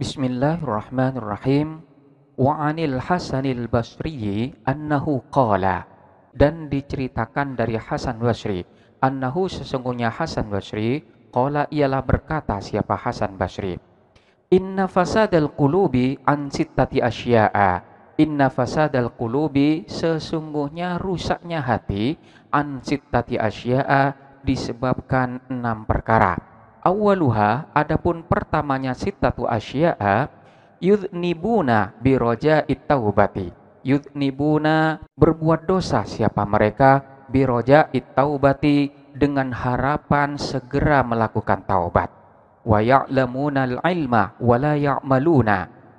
Bismillahirrahmanirrahim. Wa anil Hasanil Basri annahu qala dan diceritakan dari Hasan Basri annahu sesungguhnya Hasan Basri qala ialah berkata siapa Hasan Basri Inna fasadal qulubi an sittati asya'a Inna fasadal qulubi sesungguhnya rusaknya hati an sittati asya'a disebabkan enam perkara awaluha adapun pertamanya sitatu asya'a yudnibuna biroja ittaubati yudnibuna berbuat dosa siapa mereka biroja ittaubati dengan harapan segera melakukan taubat wa ya'lamuna al-ilma wa la ya'maluna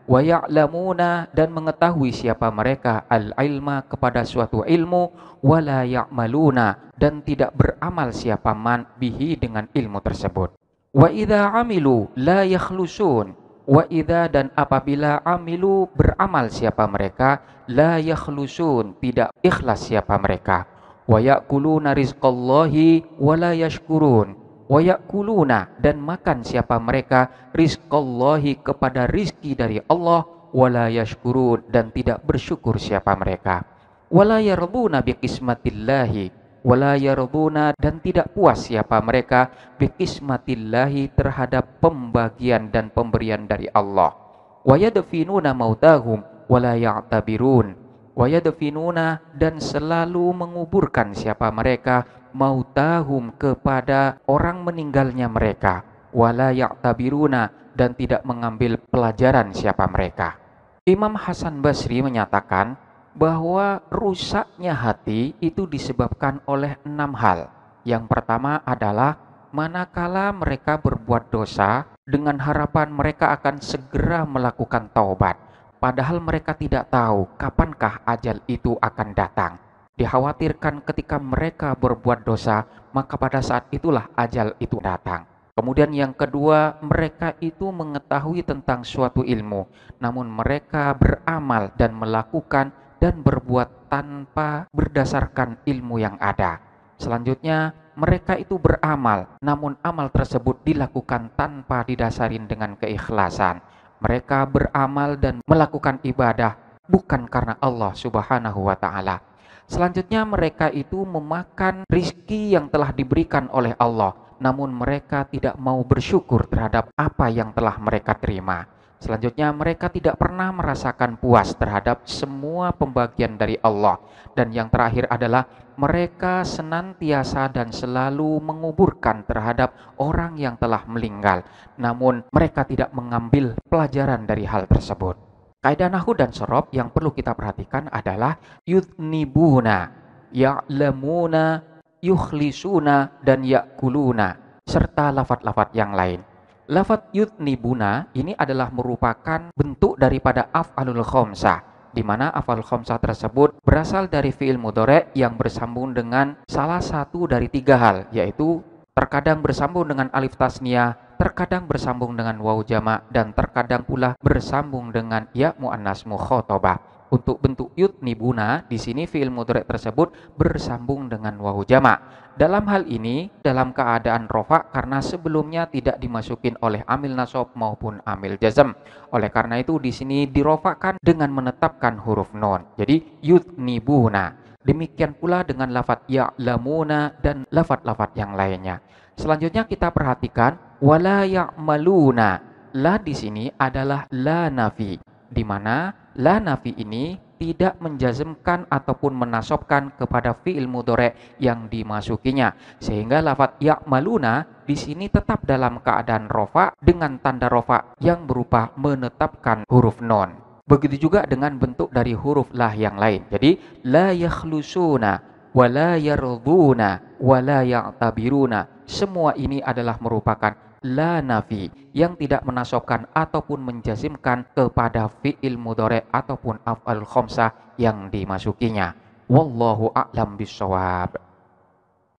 wa ya'lamuna dan mengetahui siapa mereka al-ilma kepada suatu ilmu wa la ya'maluna dan tidak beramal siapa man bihi dengan ilmu tersebut Wa idha amilu la yakhlusun. Wa idha dan apabila amilu beramal siapa mereka la yakhlusun, tidak ikhlas siapa mereka. Wa ya'kuluna rizqallahi wa la yashkurun. Wa ya'kuluna dan makan siapa mereka rizqallahi kepada rizki dari Allah wa la yashkurun dan tidak bersyukur siapa mereka. Wa la yarduna biqismatillahi wala yarduna dan tidak puas siapa mereka bikismatillahi terhadap pembagian dan pemberian dari Allah wa yadfinuna mautahum wala ya'tabirun wa yadfinuna dan selalu menguburkan siapa mereka mautahum kepada orang meninggalnya mereka wala ya'tabiruna dan tidak mengambil pelajaran siapa mereka Imam Hasan Basri menyatakan bahwa rusaknya hati itu disebabkan oleh enam hal. Yang pertama adalah manakala mereka berbuat dosa dengan harapan mereka akan segera melakukan taubat, padahal mereka tidak tahu kapankah ajal itu akan datang. Dikhawatirkan ketika mereka berbuat dosa, maka pada saat itulah ajal itu datang. Kemudian yang kedua, mereka itu mengetahui tentang suatu ilmu, namun mereka beramal dan melakukan dan berbuat tanpa berdasarkan ilmu yang ada. Selanjutnya, mereka itu beramal, namun amal tersebut dilakukan tanpa didasarin dengan keikhlasan. Mereka beramal dan melakukan ibadah bukan karena Allah Subhanahu wa Ta'ala. Selanjutnya, mereka itu memakan rizki yang telah diberikan oleh Allah, namun mereka tidak mau bersyukur terhadap apa yang telah mereka terima. Selanjutnya, mereka tidak pernah merasakan puas terhadap semua pembagian dari Allah, dan yang terakhir adalah mereka senantiasa dan selalu menguburkan terhadap orang yang telah meninggal. Namun, mereka tidak mengambil pelajaran dari hal tersebut. Kaidah nahu dan sorob yang perlu kita perhatikan adalah yudnibuna, ya'lamuna, yukhlisuna, dan yakuluna, serta lafat-lafat yang lain. Lafat buna ini adalah merupakan bentuk daripada af alul khomsah di mana af al khomsah tersebut berasal dari fi'il mudore yang bersambung dengan salah satu dari tiga hal yaitu terkadang bersambung dengan alif tasnia, terkadang bersambung dengan waw jama, dan terkadang pula bersambung dengan ya muannas mukhotobah untuk bentuk nibuna, di sini fiil mudhari tersebut bersambung dengan wawu jamak. Dalam hal ini dalam keadaan rofa karena sebelumnya tidak dimasukin oleh amil nasab maupun amil jazm. Oleh karena itu di sini dirofakan dengan menetapkan huruf non. Jadi nibuna. Demikian pula dengan lafat lamuna dan lafat-lafat yang lainnya. Selanjutnya kita perhatikan wala maluna. La di sini adalah la nafi di mana la nafi ini tidak menjazmkan ataupun menasobkan kepada fi'il mudore yang dimasukinya sehingga lafat ya'maluna di sini tetap dalam keadaan rofa dengan tanda rofa yang berupa menetapkan huruf non begitu juga dengan bentuk dari huruf lah yang lain jadi la yakhlusuna wala yarduna la ya'tabiruna semua ini adalah merupakan la nafi yang tidak menasobkan ataupun menjazimkan kepada fi'il mudore ataupun af'al khomsah yang dimasukinya. Wallahu a'lam bisawab.